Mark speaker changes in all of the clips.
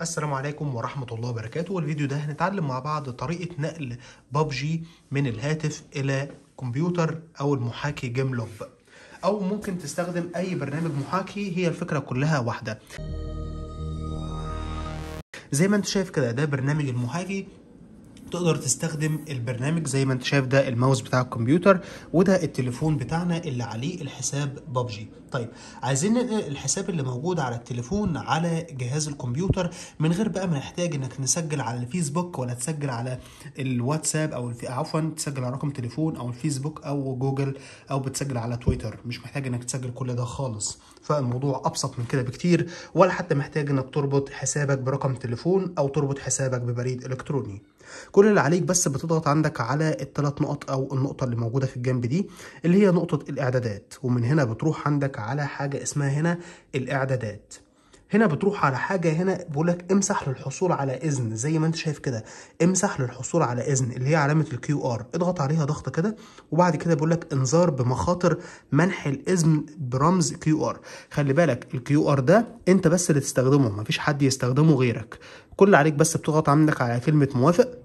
Speaker 1: السلام عليكم ورحمة الله وبركاته والفيديو ده هنتعلم مع بعض طريقة نقل بابجي من الهاتف إلى كمبيوتر أو المحاكي جيم لوب أو ممكن تستخدم أي برنامج محاكي هي الفكرة كلها واحدة زي ما انت شايف كده ده برنامج المحاكي تقدر تستخدم البرنامج زي ما انت شايف ده الماوس بتاع الكمبيوتر وده التليفون بتاعنا اللي عليه الحساب بابجي طيب عايزين ننقل الحساب اللي موجود على التليفون على جهاز الكمبيوتر من غير بقى ما نحتاج انك نسجل على الفيسبوك ولا تسجل على الواتساب او الفي... عفوا تسجل على رقم تليفون او الفيسبوك او جوجل او بتسجل على تويتر مش محتاج انك تسجل كل ده خالص فالموضوع ابسط من كده بكتير ولا حتى محتاج انك تربط حسابك برقم تليفون او تربط حسابك ببريد الكتروني كل اللي عليك بس بتضغط عندك على الثلاث نقط او النقطه اللي موجوده في الجنب دي اللي هي نقطه الاعدادات ومن هنا بتروح عندك على حاجه اسمها هنا الاعدادات هنا بتروح على حاجه هنا بيقول لك امسح للحصول على اذن زي ما انت شايف كده امسح للحصول على اذن اللي هي علامه الكيو ار اضغط عليها ضغط كده وبعد كده بيقول لك انذار بمخاطر منح الاذن برمز كيو ار خلي بالك الكيو ار ده انت بس اللي تستخدمه مفيش حد يستخدمه غيرك كل عليك بس بتضغط عندك على كلمه موافق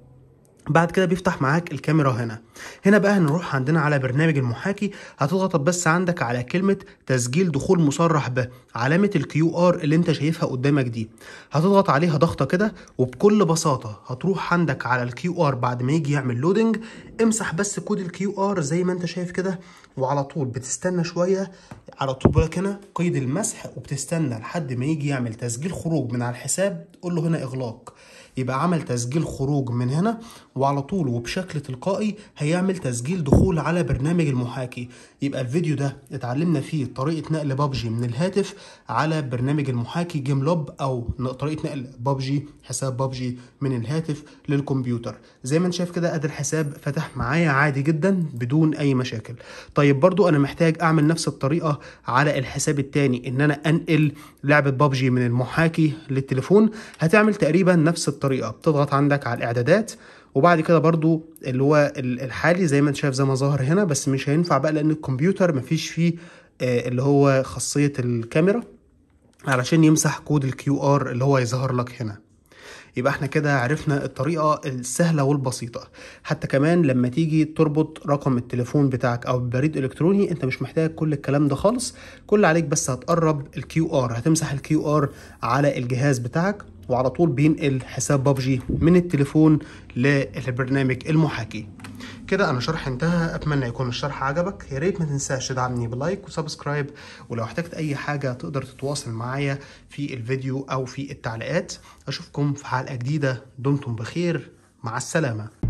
Speaker 1: بعد كده بيفتح معاك الكاميرا هنا هنا بقى هنروح عندنا على برنامج المحاكي هتضغط بس عندك على كلمة تسجيل دخول مصرح به علامة الكيو ار اللي انت شايفها قدامك دي هتضغط عليها ضغطة كده وبكل بساطة هتروح عندك على الكيو ار بعد ما يجي يعمل لودنج امسح بس كود الكيو ار زي ما انت شايف كده وعلى طول بتستنى شوية على طول بقى هنا قيد المسح وبتستنى لحد ما يجي يعمل تسجيل خروج من على الحساب تقول له هنا اغلاق يبقى عمل تسجيل خروج من هنا وعلى طول وبشكل تلقائي هيعمل تسجيل دخول على برنامج المحاكي يبقى الفيديو ده اتعلمنا فيه طريقة نقل بابجي من الهاتف على برنامج المحاكي جيم لوب او طريقة نقل بابجي حساب بابجي من الهاتف للكمبيوتر زي ما انت شايف كده ادي الحساب فتح معايا عادي جدا بدون اي مشاكل طيب برضو انا محتاج اعمل نفس الطريقة على الحساب الثاني ان انا انقل لعبة بابجي من المحاكي للتليفون هتعمل تقريبا نفس الطريقة بتضغط عندك على الاعدادات وبعد كده برضو اللي هو الحالي زي ما انت شايف زي ما ظهر هنا بس مش هينفع بقى لان الكمبيوتر مفيش فيه آه، اللي هو خاصية الكاميرا علشان يمسح كود الكيو ار اللي هو يظهر لك هنا يبقى احنا كده عرفنا الطريقة السهلة والبسيطة حتى كمان لما تيجي تربط رقم التليفون بتاعك او بريد الكتروني انت مش محتاج كل الكلام ده خالص كل عليك بس هتقرب الكيو ار هتمسح الكيو ار على الجهاز بتاعك وعلى طول بينقل حساب بابجي من التليفون للبرنامج المحاكي كده انا شرح انتهى اتمنى يكون الشرح عجبك يا ريت ما تنساش تدعمني بلايك وسبسكرايب ولو احتجت اي حاجه تقدر تتواصل معايا في الفيديو او في التعليقات اشوفكم في حلقه جديده دمتم بخير مع السلامه